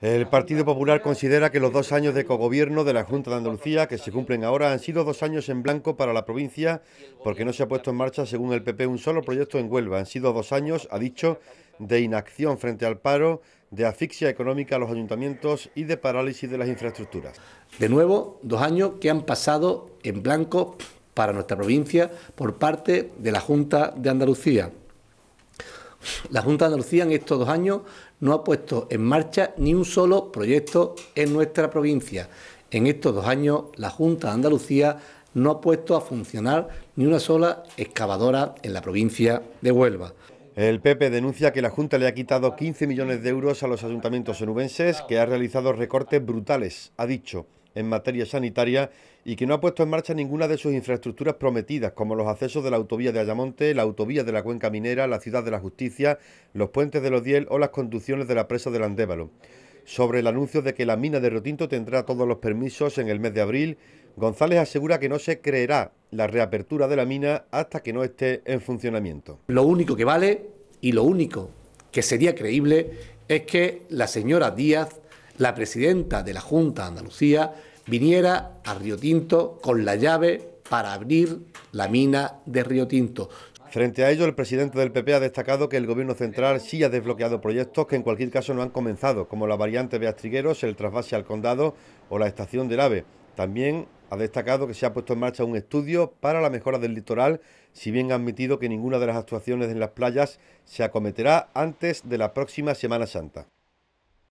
El Partido Popular considera que los dos años de cogobierno de la Junta de Andalucía, que se cumplen ahora, han sido dos años en blanco para la provincia, porque no se ha puesto en marcha, según el PP, un solo proyecto en Huelva. Han sido dos años, ha dicho, de inacción frente al paro, de asfixia económica a los ayuntamientos y de parálisis de las infraestructuras. De nuevo, dos años que han pasado en blanco para nuestra provincia por parte de la Junta de Andalucía. La Junta de Andalucía en estos dos años no ha puesto en marcha ni un solo proyecto en nuestra provincia. En estos dos años la Junta de Andalucía no ha puesto a funcionar ni una sola excavadora en la provincia de Huelva. El PP denuncia que la Junta le ha quitado 15 millones de euros a los ayuntamientos onubenses, que ha realizado recortes brutales, ha dicho en materia sanitaria y que no ha puesto en marcha ninguna de sus infraestructuras prometidas, como los accesos de la autovía de Ayamonte, la autovía de la Cuenca Minera, la Ciudad de la Justicia, los puentes de los Diel o las conducciones de la presa del Andévalo. Sobre el anuncio de que la mina de Rotinto tendrá todos los permisos en el mes de abril, González asegura que no se creerá la reapertura de la mina hasta que no esté en funcionamiento. Lo único que vale y lo único que sería creíble es que la señora Díaz la presidenta de la Junta de Andalucía viniera a Río Tinto con la llave para abrir la mina de Río Tinto. Frente a ello, el presidente del PP ha destacado que el Gobierno central sí ha desbloqueado proyectos que en cualquier caso no han comenzado, como la variante de astrigueros, el trasvase al condado o la estación del AVE. También ha destacado que se ha puesto en marcha un estudio para la mejora del litoral, si bien ha admitido que ninguna de las actuaciones en las playas se acometerá antes de la próxima Semana Santa.